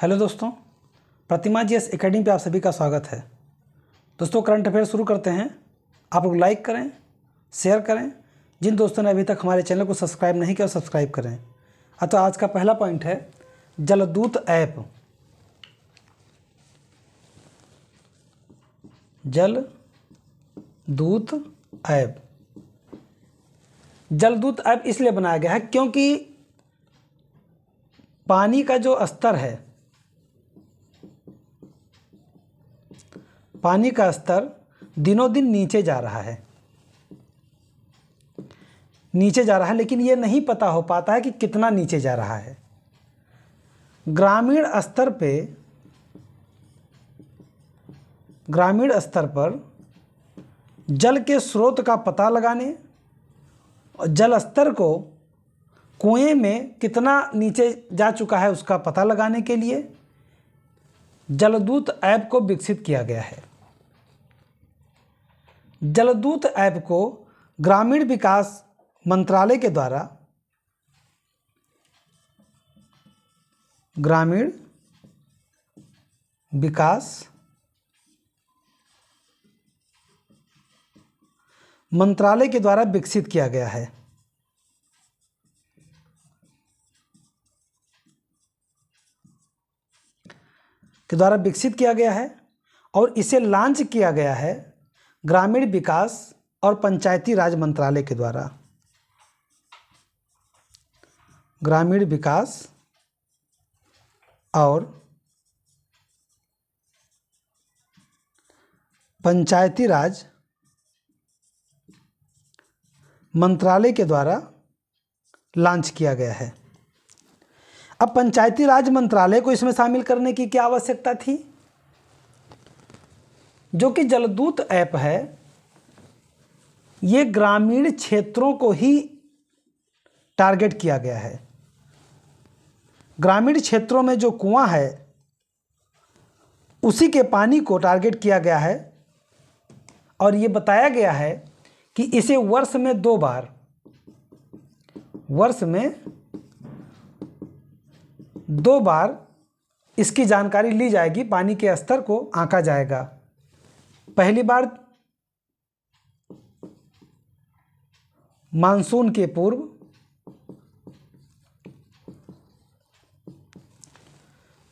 hello दोस्तों प्रतिमा G S academy पर आप सभी का स्वागत है दोस्तों करंट अफेयर शुरू करते हैं आप लोग लाइक करें शेयर करें जिन दोस्तों ने अभी तक हमारे चैनल को सब्सक्राइब नहीं किया सब्सक्राइब करें अतः आज का पहला पॉइंट है जलदूत ऐप जल दूत ऐप जलदूत ऐप इसलिए बनाया गया है क्योंकि पानी का जो स्तर है पानी का स्तर दिनों दिन नीचे जा रहा है नीचे जा रहा है लेकिन ये नहीं पता हो पाता है कि कितना नीचे जा रहा है ग्रामीण स्तर पे ग्रामीण स्तर पर जल के स्रोत का पता लगाने और जल स्तर को कुएं में कितना नीचे जा चुका है उसका पता लगाने के लिए जलदूत ऐप को विकसित किया गया है जलदूत ऐप को ग्रामीण विकास मंत्रालय के द्वारा ग्रामीण विकास मंत्रालय के द्वारा विकसित किया गया है के द्वारा विकसित किया गया है और इसे लॉन्च किया गया है ग्रामीण विकास और पंचायती राज मंत्रालय के द्वारा ग्रामीण विकास और पंचायती राज मंत्रालय के द्वारा लॉन्च किया गया है अब पंचायती राज मंत्रालय को इसमें शामिल करने की क्या आवश्यकता थी जो कि जलदूत ऐप है ये ग्रामीण क्षेत्रों को ही टारगेट किया गया है ग्रामीण क्षेत्रों में जो कुआं है उसी के पानी को टारगेट किया गया है और ये बताया गया है कि इसे वर्ष में दो बार वर्ष में दो बार इसकी जानकारी ली जाएगी पानी के स्तर को आंका जाएगा पहली बार मानसून के पूर्व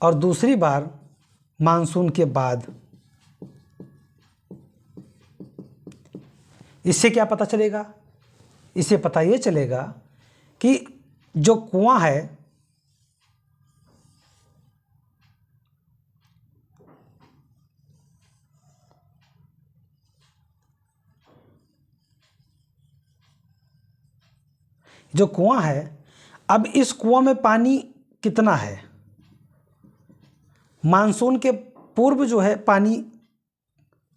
और दूसरी बार मानसून के बाद इससे क्या पता चलेगा इससे पता ये चलेगा कि जो कुआं है जो कुआं है अब इस कुआं में पानी कितना है मानसून के पूर्व जो है पानी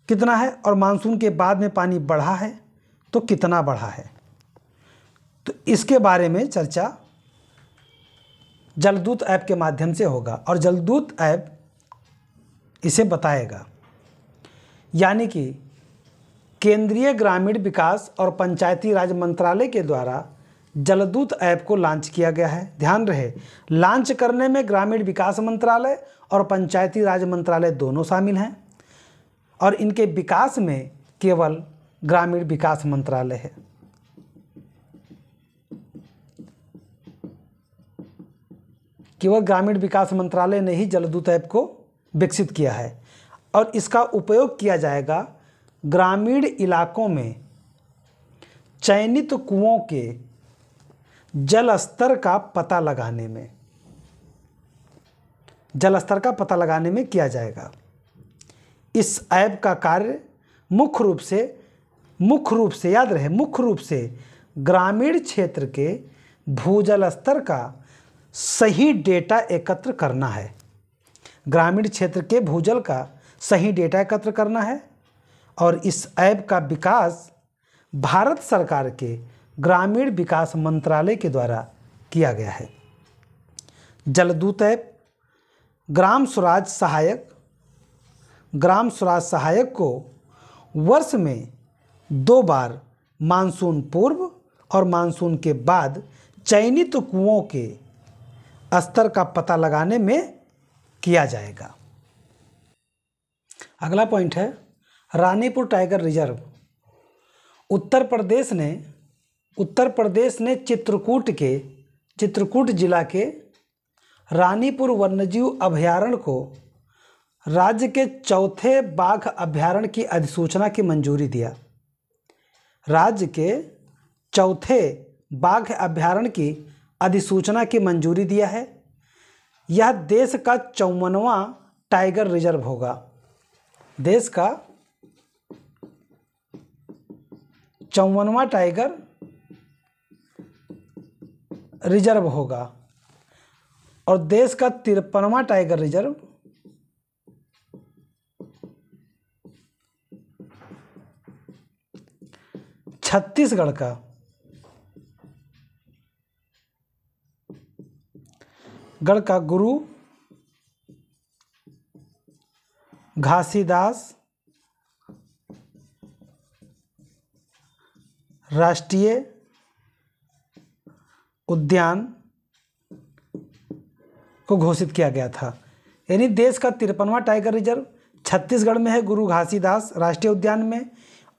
कितना है और मानसून के बाद में पानी बढ़ा है तो कितना बढ़ा है तो इसके बारे में चर्चा जलदूत ऐप के माध्यम से होगा और जलदूत ऐप इसे बताएगा यानी कि केंद्रीय ग्रामीण विकास और पंचायती राज मंत्रालय के द्वारा जलदूत ऐप को लॉन्च किया गया है ध्यान रहे लॉन्च करने में ग्रामीण विकास मंत्रालय और पंचायती राज मंत्रालय दोनों शामिल हैं और इनके विकास में केवल ग्रामीण विकास मंत्रालय है केवल ग्रामीण विकास मंत्रालय ने ही जलदूत ऐप को विकसित किया है और इसका उपयोग किया जाएगा ग्रामीण इलाकों में चयनित कुओं के जल स्तर का पता लगाने में जल स्तर का पता लगाने में किया जाएगा इस ऐप का कार्य मुख्य रूप से मुख्य रूप से याद रहे मुख्य रूप से ग्रामीण क्षेत्र के भूजल स्तर का सही डेटा एकत्र करना है ग्रामीण क्षेत्र के भूजल का सही डेटा एकत्र करना है और इस ऐप का विकास भारत सरकार के ग्रामीण विकास मंत्रालय के द्वारा किया गया है जलदूत ऐप ग्राम स्वराज सहायक ग्राम स्वराज सहायक को वर्ष में दो बार मानसून पूर्व और मानसून के बाद चयनित कुओं के स्तर का पता लगाने में किया जाएगा अगला पॉइंट है रानीपुर टाइगर रिजर्व उत्तर प्रदेश ने उत्तर प्रदेश ने चित्रकूट के चित्रकूट जिला के रानीपुर वन्यजीव अभयारण्य को राज्य के चौथे बाघ अभ्यारण की अधिसूचना की मंजूरी दिया राज्य के चौथे बाघ अभ्यारण्य की अधिसूचना की मंजूरी दिया है यह देश का चौवनवा टाइगर रिजर्व होगा देश का चौवनवा टाइगर रिजर्व होगा और देश का तिरपनवा टाइगर रिजर्व छत्तीसगढ़ का गढ़ का गुरु घासीदास राष्ट्रीय उद्यान को घोषित किया गया था यानी देश का तिरपनवा टाइगर रिजर्व छत्तीसगढ़ में है गुरु घासीदास राष्ट्रीय उद्यान में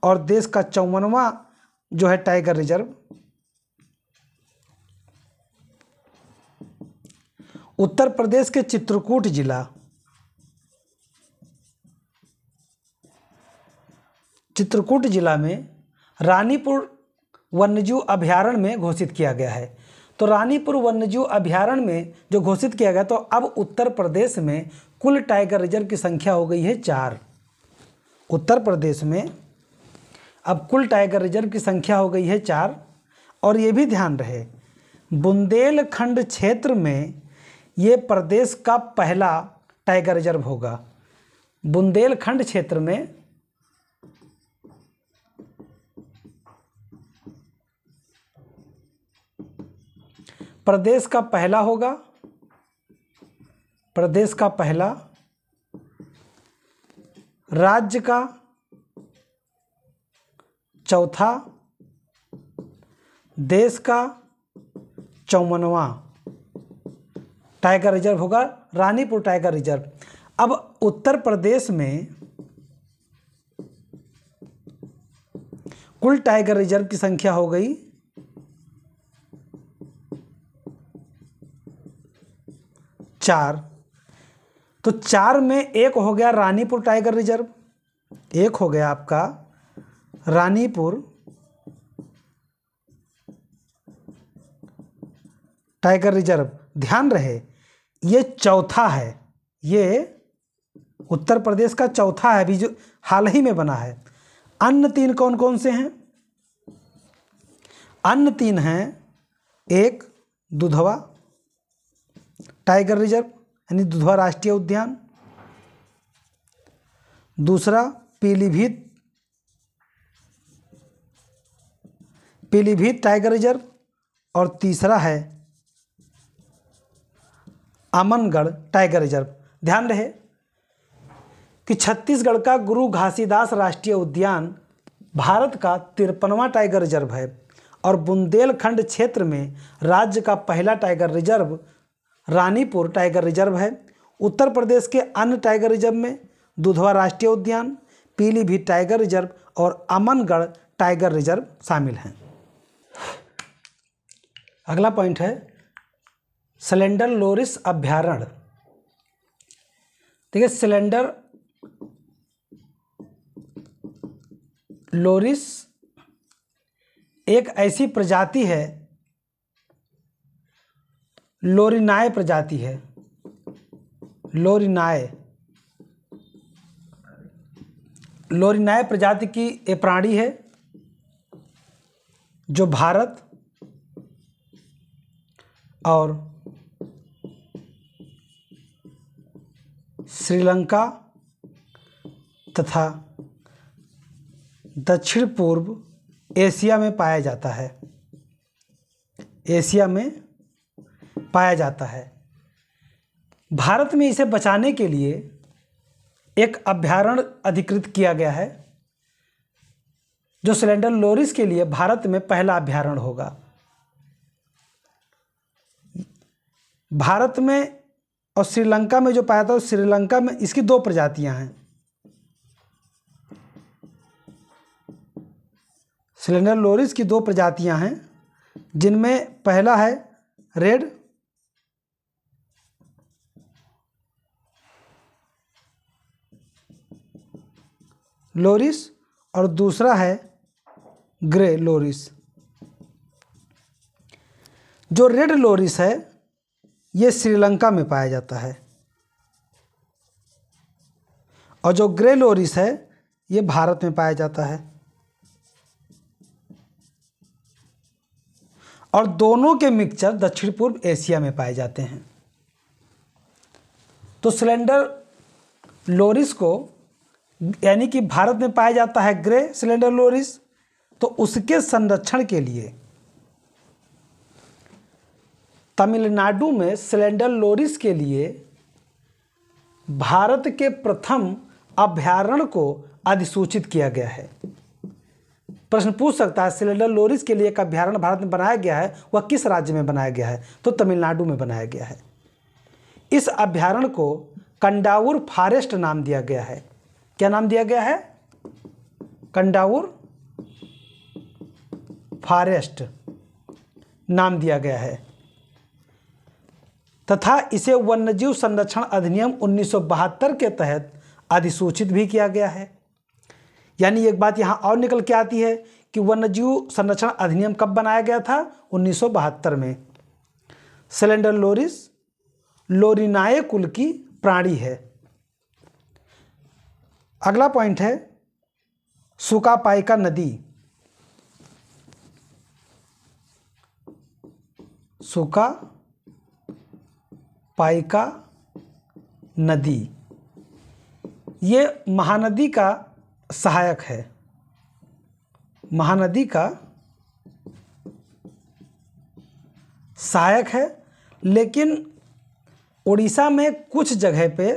और देश का चौवनवा जो है टाइगर रिजर्व उत्तर प्रदेश के चित्रकूट जिला चित्रकूट जिला में रानीपुर वन्यजीव अभ्यारण्य में घोषित किया गया है तो रानीपुर वन्यजीव अभ्यारण्य में जो घोषित किया गया तो अब उत्तर प्रदेश में कुल टाइगर रिजर्व की संख्या हो गई है चार उत्तर प्रदेश में अब कुल टाइगर रिजर्व की संख्या हो गई है चार और ये भी ध्यान रहे बुंदेलखंड क्षेत्र में ये प्रदेश का पहला टाइगर रिजर्व होगा बुंदेलखंड क्षेत्र में प्रदेश का पहला होगा प्रदेश का पहला राज्य का चौथा देश का चौवनवा टाइगर रिजर्व होगा रानीपुर टाइगर रिजर्व अब उत्तर प्रदेश में कुल टाइगर रिजर्व की संख्या हो गई चार तो चार में एक हो गया रानीपुर टाइगर रिजर्व एक हो गया आपका रानीपुर टाइगर रिजर्व ध्यान रहे ये चौथा है ये उत्तर प्रदेश का चौथा है अभी जो हाल ही में बना है अन्य तीन कौन कौन से हैं अन्य तीन हैं एक दुधवा टाइगर रिजर्व यानी दुधवा राष्ट्रीय उद्यान दूसरा पीलीभीत पीलीभीत टाइगर रिजर्व और तीसरा है अमनगढ़ टाइगर रिजर्व ध्यान रहे कि छत्तीसगढ़ का गुरु घासीदास राष्ट्रीय उद्यान भारत का तिरपनवा टाइगर रिजर्व है और बुंदेलखंड क्षेत्र में राज्य का पहला tiger reserve Ranipur tiger reserve है उत्तर प्रदेश के अन्य टाइगर रिजर्व में दुधवा राष्ट्रीय उद्यान पीलीभीत टाइगर रिजर्व और अमनगढ़ टाइगर रिजर्व शामिल हैं अगला पॉइंट है सिलेंडर लोरिस अभ्यारण्य देखिए सिलेंडर लोरिस एक ऐसी प्रजाति है लोरिनाए प्रजाति है लोरिनाए लोरिनाए प्रजाति की एक प्राणी है जो भारत और श्रीलंका तथा दक्षिण पूर्व एशिया में पाया जाता है एशिया में पाया जाता है भारत में इसे बचाने के लिए एक अभ्यारण्य अधिकृत किया गया है जो सिलेंडर लोरिस के लिए भारत में पहला अभ्यारण्य होगा भारत में और श्रीलंका में जो पाया था श्रीलंका में इसकी दो प्रजातियां हैं सिलेंडर लोरिस की दो प्रजातियां हैं जिनमें पहला है रेड लोरिस और दूसरा है ग्रे लोरिस जो रेड लोरिस है ये श्रीलंका में पाया जाता है और जो ग्रे लोरिस है ये भारत में पाया जाता है और दोनों के मिक्सचर दक्षिण पूर्व एशिया में पाए जाते हैं तो सिलेंडर लोरिस को यानी कि भारत में पाया जाता है ग्रे सिलेंडर लोरिस तो उसके संरक्षण के लिए तमिलनाडु में सिलेंडर लोरिस के लिए भारत के प्रथम अभ्यारण्य को अधिसूचित किया गया है प्रश्न पूछ सकता है सिलेंडर लोरिस के लिए एक अभ्यारण भारत में बनाया गया है वह किस राज्य में बनाया गया है तो तमिलनाडु में बनाया गया है इस अभ्यारण्य को कंडावुर फॉरेस्ट नाम दिया गया है क्या नाम दिया गया है कंडाउर फॉरेस्ट नाम दिया गया है तथा इसे वन्यजीव संरक्षण अधिनियम 1972 के तहत अधिसूचित भी किया गया है यानी एक बात यहां और निकल के आती है कि वन्यजीव संरक्षण अधिनियम कब बनाया गया था 1972 में सिलेंडर लोरिस लोरिनाए कुल की प्राणी है अगला पॉइंट है सुकापाइका नदी सुका पाइका नदी ये महानदी का सहायक है महानदी का सहायक है लेकिन उड़ीसा में कुछ जगह पे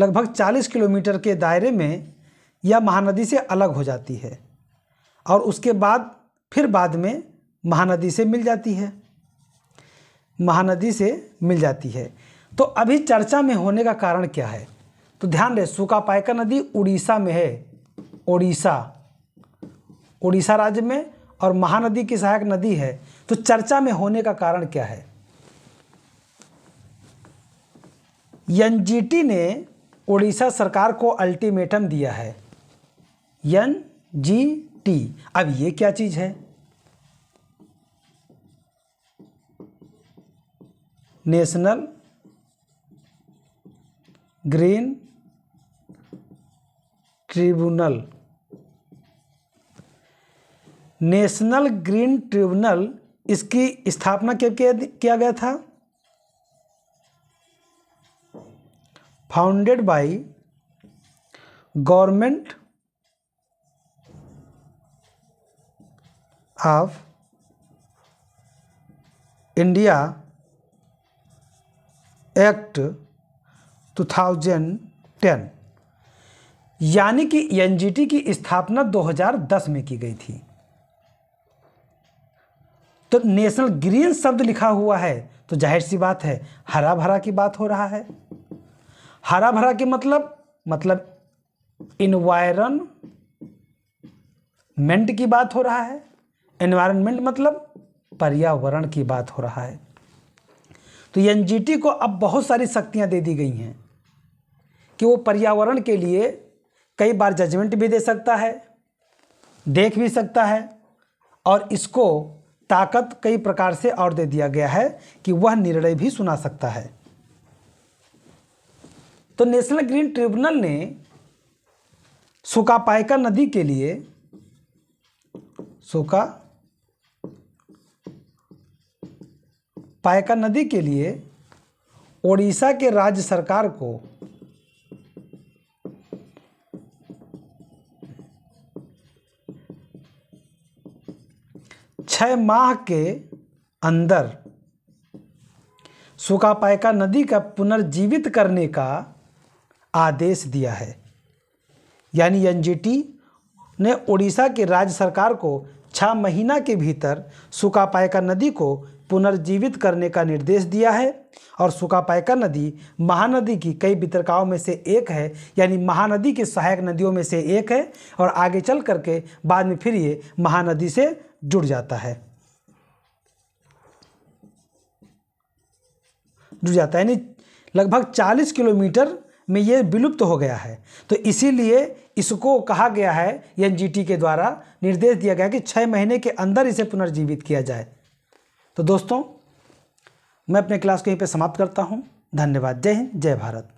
लगभग 40 किलोमीटर के दायरे में यह महानदी से अलग हो जाती है और उसके बाद फिर बाद में महानदी से मिल जाती है महानदी से मिल जाती है तो अभी चर्चा में होने का कारण क्या है तो ध्यान रहे सुकापायका नदी उड़ीसा में है उड़ीसा उड़ीसा राज्य में और महानदी की सहायक नदी है तो चर्चा में होने का कारण क्या है एनजीटी ने ओडिशा सरकार को अल्टीमेटम दिया है एन जी टी अब ये क्या चीज़ है national green tribunal national green tribunal इसकी स्थापना कब किया गया था founded by government of India act 2010 यानी कि एनजीटी की स्थापना 2010 में की गई थी तो नेशनल ग्रीन शब्द लिखा हुआ है तो जाहिर सी बात है हरा भरा की बात हो रहा है हरा भरा के मतलब मतलब इन्वायरन की बात हो रहा है एनवायरमेंट मतलब पर्यावरण की बात हो रहा है तो एनजीटी को अब बहुत सारी शक्तियां दे दी गई हैं कि वो पर्यावरण के लिए कई बार जजमेंट भी दे सकता है देख भी सकता है और इसको ताकत कई प्रकार से और दे दिया गया है कि वह निर्णय भी सुना सकता है तो नेशनल ग्रीन ट्रिब्यूनल ने सोकापायका नदी के लिए सोका पायका नदी के लिए ओडिशा के राज्य सरकार को छः माह के अंदर सुकापायका नदी का पुनर्जीवित करने का आदेश दिया है यानी एनजीटी ने ओडिशा की राज्य सरकार को छः महीना के भीतर सुकापायका नदी को पुनर्जीवित करने का निर्देश दिया है और सुकापायका नदी महानदी की कई वितरकाओं में से एक है यानी महानदी की सहायक नदियों में से एक है और आगे चल करके बाद में फिर ये महानदी से जुड़ जाता है जुड़ जाता है यानी लगभग 40 किलोमीटर में ये विलुप्त हो गया है तो इसीलिए इसको कहा गया है एन के द्वारा निर्देश दिया गया कि छः महीने के अंदर इसे पुनर्जीवित किया जाए तो दोस्तों मैं अपने क्लास को यहीं पर समाप्त करता हूँ धन्यवाद जय हिंद जय भारत